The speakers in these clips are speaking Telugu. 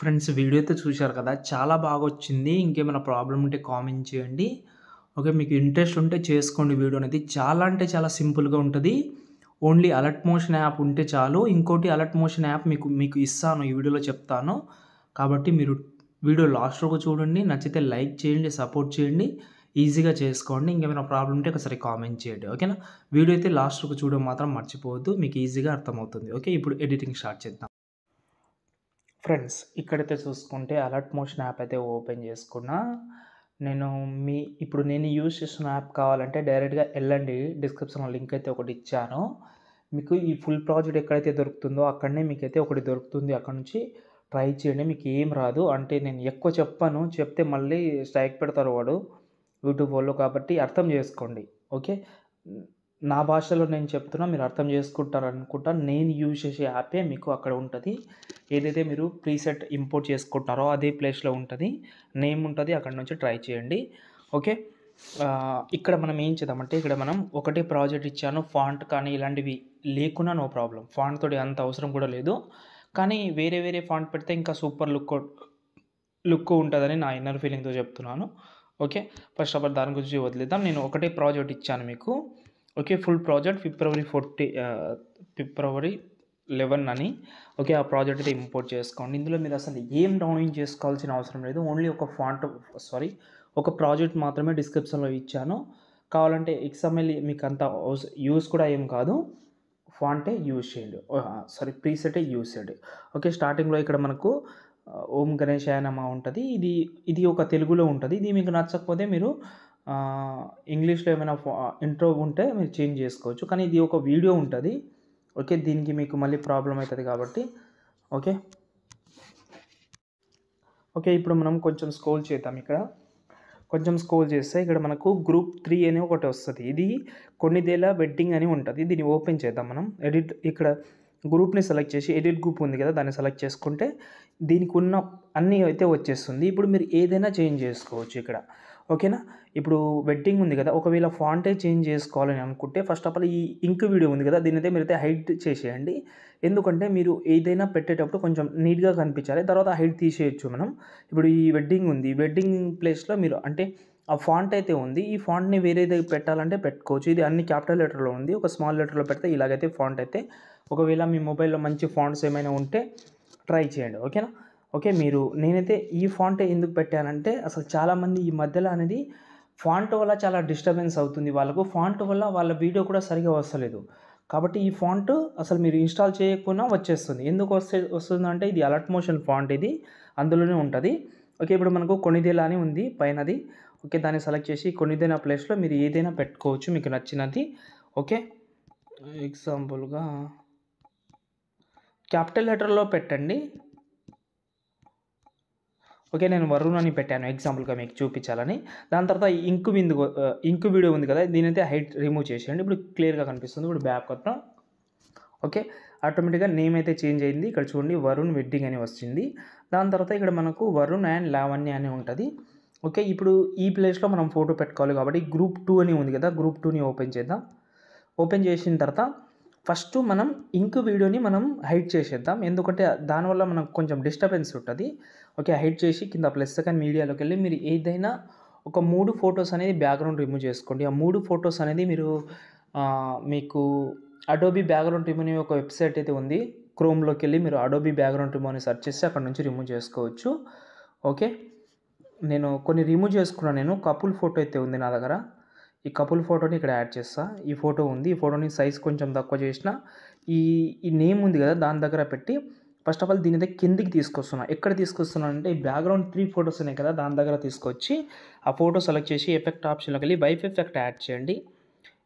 ఫ్రెండ్స్ వీడియో అయితే చూశారు కదా చాలా బాగా వచ్చింది ఇంకేమైనా ప్రాబ్లం ఉంటే కామెంట్ చేయండి ఓకే మీకు ఇంట్రెస్ట్ ఉంటే చేసుకోండి వీడియో అనేది చాలా అంటే చాలా సింపుల్గా ఉంటుంది ఓన్లీ అలర్ట్ మోషన్ యాప్ ఉంటే చాలు ఇంకోటి అలర్ట్ మోషన్ యాప్ మీకు మీకు ఇస్తాను ఈ వీడియోలో చెప్తాను కాబట్టి మీరు వీడియో లాస్ట్ వరకు చూడండి నచ్చితే లైక్ చేయండి సపోర్ట్ చేయండి ఈజీగా చేసుకోండి ఇంకేమైనా ప్రాబ్లం ఉంటే ఒకసారి కామెంట్ చేయండి ఓకేనా వీడియో అయితే లాస్ట్ వరకు చూడడం మాత్రం మర్చిపోవద్దు మీకు ఈజీగా అర్థమవుతుంది ఓకే ఇప్పుడు ఎడిటింగ్ స్టార్ట్ చేద్దాం ఫ్రెండ్స్ ఇక్కడైతే చూసుకుంటే అలర్ట్ మోషన్ యాప్ అయితే ఓపెన్ చేసుకున్నా నేను మీ ఇప్పుడు నేను యూజ్ చేసిన యాప్ కావాలంటే డైరెక్ట్గా వెళ్ళండి డిస్క్రిప్షన్లో లింక్ అయితే ఒకటి ఇచ్చాను మీకు ఈ ఫుల్ ప్రాజెక్ట్ ఎక్కడైతే దొరుకుతుందో అక్కడనే మీకైతే ఒకటి దొరుకుతుంది అక్కడ నుంచి ట్రై చేయండి మీకు ఏం రాదు అంటే నేను ఎక్కువ చెప్పాను చెప్తే మళ్ళీ స్ట్రైక్ పెడతారు వాడు యూట్యూబ్ వాళ్ళు కాబట్టి అర్థం చేసుకోండి ఓకే నా భాషలో నేను చెప్తున్నా మీరు అర్థం చేసుకుంటారు అనుకుంటా నేను యూజ్ చేసే యాపే మీకు అక్కడ ఉంటుంది ఏదైతే మీరు ప్రీసెట్ ఇంపోర్ట్ చేసుకుంటారో అదే ప్లేస్లో ఉంటుంది నేమ్ ఉంటుంది అక్కడ నుంచి ట్రై చేయండి ఓకే ఇక్కడ మనం ఏం చేద్దామంటే ఇక్కడ మనం ఒకటే ప్రాజెక్ట్ ఇచ్చాను ఫాంట్ కానీ ఇలాంటివి లేకున్నా నో ప్రాబ్లం ఫాంట్ తోటి అంత అవసరం కూడా లేదు కానీ వేరే వేరే ఫాంట్ పెడితే ఇంకా సూపర్ లుక్ లుక్ ఉంటుందని నా ఇన్నర్ ఫీలింగ్తో చెప్తున్నాను ఓకే ఫస్ట్ ఆఫ్ ఆల్ దాని గురించి వదిలేద్దాం నేను ఒకటే ప్రాజెక్ట్ ఇచ్చాను మీకు okay full project February forty February eleven అని ఓకే ఆ ప్రాజెక్ట్ అయితే ఇంపోర్ట్ చేసుకోండి ఇందులో మీరు అసలు ఏం డౌన్లోడ్ చేసుకోవాల్సిన అవసరం లేదు ఓన్లీ ఒక ఫాంట్ సారీ ఒక ప్రాజెక్ట్ మాత్రమే డిస్క్రిప్షన్లో ఇచ్చాను కావాలంటే ఎక్స్ఎంఎల్ మీకు అంత యూస్ కూడా ఏం కాదు ఫాంటే యూస్ చేయండి సారీ ప్రీసెటే యూజ్ చేయండి ఓకే స్టార్టింగ్లో ఇక్కడ మనకు ఓం గణేష్ గణేశాయనమా ఉంటుంది ఇది ఇది ఒక తెలుగులో ఉంటుంది ఇది మీకు నచ్చకపోతే మీరు ఇంగ్లీష్లో ఏమైనా ఇంట్రో ఉంటే మీరు చేంజ్ చేసుకోవచ్చు కానీ ఇది ఒక వీడియో ఉంటుంది ఓకే దీనికి మీకు మళ్ళీ ప్రాబ్లం అవుతుంది కాబట్టి ఓకే ఓకే ఇప్పుడు మనం కొంచెం స్కోల్ చేద్దాం ఇక్కడ కొంచెం స్కోల్ చేస్తే ఇక్కడ మనకు గ్రూప్ త్రీ అని ఒకటి వస్తుంది ఇది కొన్నిదేళ్ళ వెడ్డింగ్ అని ఉంటుంది దీన్ని ఓపెన్ చేద్దాం మనం ఎడిట్ ఇక్కడ గ్రూప్ని సెలెక్ట్ చేసి ఎడిట్ గ్రూప్ ఉంది కదా దాన్ని సెలెక్ట్ చేసుకుంటే దీనికి ఉన్న అన్నీ అయితే వచ్చేస్తుంది ఇప్పుడు మీరు ఏదైనా చేంజ్ చేసుకోవచ్చు ఇక్కడ ఓకేనా ఇప్పుడు వెట్టింగ్ ఉంది కదా ఒకవేళ ఫాంటే చేంజ్ చేసుకోవాలని అనుకుంటే ఫస్ట్ ఆఫ్ ఆల్ ఈ ఇంక్ వీడియో ఉంది కదా దీని అయితే మీరైతే హైట్ చేసేయండి ఎందుకంటే మీరు ఏదైనా పెట్టేటప్పుడు కొంచెం నీట్గా కనిపించాలి తర్వాత హైట్ తీసేయచ్చు మనం ఇప్పుడు ఈ వెడ్డింగ్ ఉంది వెడ్డింగ్ ప్లేస్లో మీరు అంటే ఆ ఫాంట్ అయితే ఉంది ఈ ఫాంట్ని వేరేది పెట్టాలంటే పెట్టుకోవచ్చు ఇది అన్ని క్యాపిటల్ లెటర్లో ఉంది ఒక స్మాల్ లెటర్లో పెడితే ఇలాగైతే ఫాంట్ అయితే ఒకవేళ మీ మొబైల్లో మంచి ఫాంట్స్ ఏమైనా ఉంటే ట్రై చేయండి ఓకేనా ఓకే మీరు నేనైతే ఈ ఫాంట్ ఎందుకు పెట్టానంటే అసలు చాలామంది ఈ మధ్యలో అనేది ఫాంట్ వల్ల చాలా డిస్టర్బెన్స్ అవుతుంది వాళ్ళకు ఫాంట్ వల్ల వాళ్ళ వీడియో కూడా సరిగా వస్తలేదు కాబట్టి ఈ ఫాంట్ అసలు మీరు ఇన్స్టాల్ చేయకుండా వచ్చేస్తుంది ఎందుకు వస్తే వస్తుందంటే ఇది అలర్ట్ మోషన్ ఫాంట్ ఇది అందులోనే ఉంటుంది ఓకే ఇప్పుడు మనకు కొనిదేలా అని ఉంది పైనది ఓకే దాన్ని సెలెక్ట్ చేసి కొనిదైన ప్లేస్లో మీరు ఏదైనా పెట్టుకోవచ్చు మీకు నచ్చినది ఓకే ఎగ్జాంపుల్గా క్యాపిటల్ లెటర్లో పెట్టండి ఓకే నేను వరుణ్ అని పెట్టాను ఎగ్జాంపుల్గా మీకు చూపించాలని దాని తర్వాత ఇంకు మీద ఇంకు వీడియో ఉంది కదా దీనైతే హైట్ రిమూవ్ చేసేయండి ఇప్పుడు క్లియర్గా కనిపిస్తుంది ఇప్పుడు బ్యాక్ వద్దాం ఓకే ఆటోమేటిక్గా నేమ్ అయితే చేంజ్ అయింది ఇక్కడ చూడండి వరుణ్ వెడ్డింగ్ అని వచ్చింది దాని తర్వాత ఇక్కడ మనకు వరుణ్ అండ్ లావణ్య అని ఉంటుంది ఓకే ఇప్పుడు ఈ ప్లేస్లో మనం ఫోటో పెట్టుకోవాలి కాబట్టి గ్రూప్ టూ అని ఉంది కదా గ్రూప్ టూని ఓపెన్ చేద్దాం ఓపెన్ చేసిన తర్వాత ఫస్ట్ మనం ఇంక్ వీడియోని మనం హైట్ చేసేద్దాం ఎందుకంటే దానివల్ల మనకు కొంచెం డిస్టర్బెన్స్ ఉంటుంది ఓకే హైడ్ చేసి కింద ప్లస్ సెకండ్ మీడియాలోకి వెళ్ళి మీరు ఏదైనా ఒక మూడు ఫొటోస్ అనేది బ్యాక్గ్రౌండ్ రిమూవ్ చేసుకోండి ఆ మూడు ఫొటోస్ అనేది మీరు మీకు అడోబీ బ్యాక్గ్రౌండ్ రిమూవ్ అనే ఒక వెబ్సైట్ అయితే ఉంది క్రోమ్లోకి వెళ్ళి మీరు అడోబీ బ్యాక్గ్రౌండ్ రిమూవ్ అని సెర్చ్ చేస్తే అక్కడ నుంచి రిమూవ్ చేసుకోవచ్చు ఓకే నేను కొన్ని రిమూవ్ చేసుకున్నాను నేను కపుల్ ఫోటో అయితే ఉంది నా దగ్గర ఈ కపుల్ ఫోటోని ఇక్కడ యాడ్ చేస్తా ఈ ఫోటో ఉంది ఈ ఫోటోని సైజ్ కొంచెం తక్కువ చేసిన ఈ ఈ నేమ్ ఉంది కదా దాని దగ్గర పెట్టి ఫస్ట్ ఆఫ్ ఆల్ దీని అయితే కిందికి తీసుకొస్తున్నాను ఎక్కడ తీసుకొస్తున్నాను అంటే బ్యాక్గ్రౌండ్ త్రీ ఫొటోస్ ఉన్నాయి కదా దాని దగ్గర తీసుకొచ్చి ఆ ఫోటో సెలెక్ట్ చేసి ఎఫెక్ట్ ఆప్షన్లోకి వెళ్ళి వైఫ్ ఎఫెక్ట్ యాడ్ చేయండి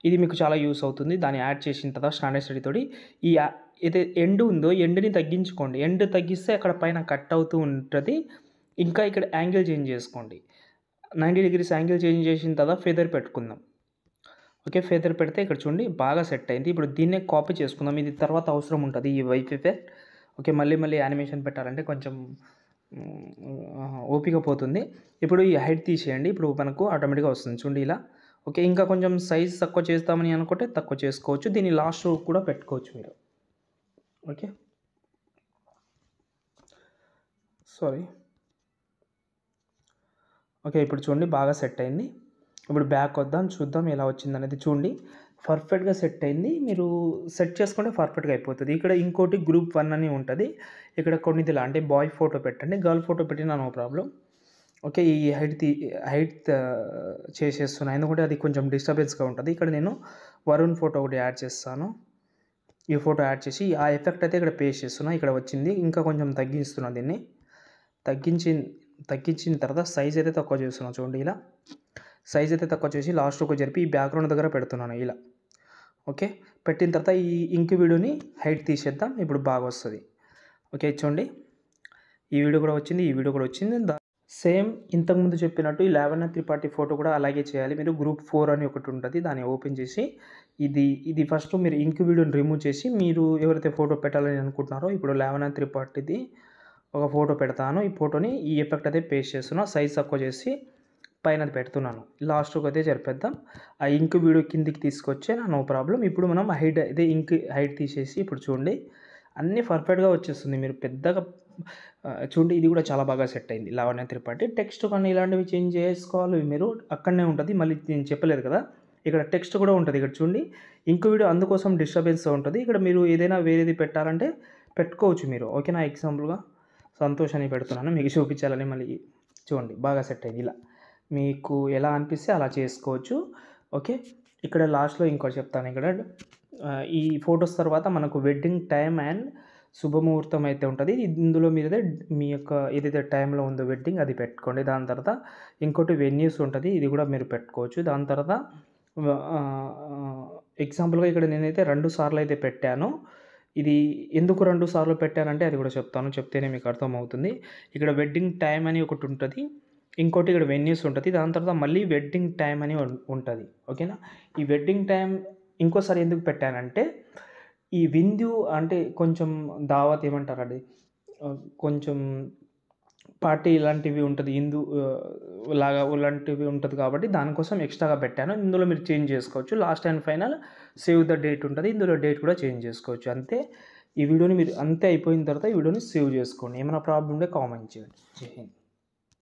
ఇది మీకు చాలా యూస్ అవుతుంది దాన్ని యాడ్ చేసిన తర్వాత స్టాండర్డ్ స్టడీ తోటి ఈ అయితే ఎండ్ ఉందో ఎండ్ని తగ్గించుకోండి ఎండ్ తగ్గిస్తే అక్కడ పైన కట్ అవుతూ ఉంటుంది ఇంకా ఇక్కడ యాంగిల్ చేంజ్ చేసుకోండి నైంటీ డిగ్రీస్ యాంగిల్ చేంజ్ చేసిన తర్వాత ఫెదర్ పెట్టుకుందాం ఓకే ఫెదర్ పెడితే ఇక్కడ చూడండి బాగా సెట్ అయింది ఇప్పుడు దీన్నే కాపీ చేసుకుందాం ఇది తర్వాత అవసరం ఉంటుంది ఈ వైఫ్ ఎఫెక్ట్ ఓకే మళ్ళీ మళ్ళీ యానిమేషన్ పెట్టాలంటే కొంచెం ఓపిక పోతుంది ఇప్పుడు ఈ హైట్ తీసేయండి ఇప్పుడు మనకు ఆటోమేటిక్గా వస్తుంది చూడండి ఇలా ఓకే ఇంకా కొంచెం సైజ్ తక్కువ చేస్తామని అనుకుంటే తక్కువ చేసుకోవచ్చు దీన్ని లాస్ట్ రూప్ కూడా పెట్టుకోవచ్చు మీరు ఓకే సారీ ఓకే ఇప్పుడు చూడండి బాగా సెట్ అయింది ఇప్పుడు బ్యాక్ వద్దాం చూద్దాం ఎలా వచ్చింది అనేది చూడండి పర్ఫెక్ట్గా సెట్ అయింది మీరు సెట్ చేసుకుంటే పర్ఫెక్ట్గా అయిపోతుంది ఇక్కడ ఇంకోటి గ్రూప్ వన్ అని ఉంటుంది ఇక్కడ కొన్ని ఇలా అంటే బాయ్ ఫోటో పెట్టండి గర్ల్ ఫోటో పెట్టినా నో ప్రాబ్లం ఓకే ఈ హైట్ తీ హైట్ చేసేస్తున్నాను ఎందుకంటే అది కొంచెం డిస్టర్బెన్స్గా ఉంటుంది ఇక్కడ నేను వరుణ్ ఫోటో ఒకటి యాడ్ చేస్తాను ఈ ఫోటో యాడ్ చేసి ఆ ఎఫెక్ట్ అయితే ఇక్కడ పేస్ట్ చేస్తున్నా ఇక్కడ వచ్చింది ఇంకా కొంచెం తగ్గిస్తున్నా దీన్ని తగ్గించి తగ్గించిన తర్వాత సైజ్ అయితే తక్కువ చేస్తున్నాను చూడండి ఇలా సైజ్ అయితే తక్కువ చేసి లాస్ట్ ఒక జరిపి ఈ బ్యాక్గ్రౌండ్ దగ్గర పెడుతున్నాను ఇలా ఓకే పెట్టిన తర్వాత ఈ ఇంక్ వీడియోని హైట్ తీసేద్దాం ఇప్పుడు బాగా వస్తుంది ఓకే చూడండి ఈ వీడియో కూడా వచ్చింది ఈ వీడియో కూడా వచ్చింది సేమ్ ఇంతకుముందు చెప్పినట్టు ఈ లెవెన్ త్రీ పార్టీ ఫోటో కూడా అలాగే చేయాలి మీరు గ్రూప్ ఫోర్ అని ఒకటి ఉంటుంది దాన్ని ఓపెన్ చేసి ఇది ఇది ఫస్ట్ మీరు ఇంక్ వీడియోని రిమూవ్ చేసి మీరు ఎవరైతే ఫోటో పెట్టాలని అనుకుంటున్నారో ఇప్పుడు లెవెన్ త్రీ పార్టీది ఒక ఫోటో పెడతాను ఈ ఫోటోని ఈ ఎఫెక్ట్ అయితే పేస్ట్ చేస్తున్నా సైజ్ తక్కువ చేసి పైన పెడుతున్నాను ఒక అయితే జరిపేద్దాం ఆ ఇంక్ వీడియో కిందికి తీసుకొచ్చే నా నో ప్రాబ్లం ఇప్పుడు మనం హైట్ అయితే ఇంక్ హైట్ తీసేసి ఇప్పుడు చూడండి అన్నీ పర్ఫెక్ట్గా వచ్చేస్తుంది మీరు పెద్దగా చూడండి ఇది కూడా చాలా బాగా సెట్ అయింది లావణ్య త్రిపాఠి టెక్స్ట్ కానీ ఇలాంటివి చేంజ్ చేసుకోవాలి మీరు అక్కడనే ఉంటుంది మళ్ళీ నేను చెప్పలేదు కదా ఇక్కడ టెక్స్ట్ కూడా ఉంటుంది ఇక్కడ చూడండి ఇంకో వీడియో అందుకోసం డిస్టర్బెన్స్ ఉంటుంది ఇక్కడ మీరు ఏదైనా వేరేది పెట్టాలంటే పెట్టుకోవచ్చు మీరు ఓకే నా ఎగ్జాంపుల్గా సంతోషాన్ని పెడుతున్నాను మీకు చూపించాలని మళ్ళీ చూడండి బాగా సెట్ అయింది ఇలా మీకు ఎలా అనిపిస్తే అలా చేసుకోవచ్చు ఓకే ఇక్కడ లాస్ట్లో ఇంకోటి చెప్తాను ఇక్కడ ఈ ఫొటోస్ తర్వాత మనకు వెడ్డింగ్ టైం అండ్ శుభముహూర్తం అయితే ఉంటుంది ఇందులో మీరు మీ యొక్క ఏదైతే టైంలో ఉందో వెడ్డింగ్ అది పెట్టుకోండి దాని తర్వాత ఇంకోటి వెన్యూస్ ఉంటుంది ఇది కూడా మీరు పెట్టుకోవచ్చు దాని తర్వాత ఎగ్జాంపుల్గా ఇక్కడ నేనైతే రెండు సార్లు అయితే పెట్టాను ఇది ఎందుకు రెండు సార్లు పెట్టానంటే అది కూడా చెప్తాను చెప్తేనే మీకు అర్థమవుతుంది ఇక్కడ వెడ్డింగ్ టైం అని ఒకటి ఉంటుంది ఇంకోటి ఇక్కడ వెన్యూస్ ఉంటుంది దాని తర్వాత మళ్ళీ వెడ్డింగ్ టైం అని ఉంటుంది ఓకేనా ఈ వెడ్డింగ్ టైం ఇంకోసారి ఎందుకు పెట్టానంటే ఈ విందు అంటే కొంచెం దావత్ అది కొంచెం పార్టీ ఇలాంటివి ఉంటుంది హిందూ లాగా ఇలాంటివి ఉంటుంది కాబట్టి దానికోసం ఎక్స్ట్రాగా పెట్టాను ఇందులో మీరు చేంజ్ చేసుకోవచ్చు last and final save the date ఉంటుంది ఇందులో డేట్ కూడా చేంజ్ చేసుకోవచ్చు అంతే ఈ వీడియోని మీరు అంతే అయిపోయిన తర్వాత ఈ వీడియోని సేవ్ చేసుకోండి ఏమైనా ప్రాబ్లం ఉంటే కామెంట్ చేయండి జై హింద్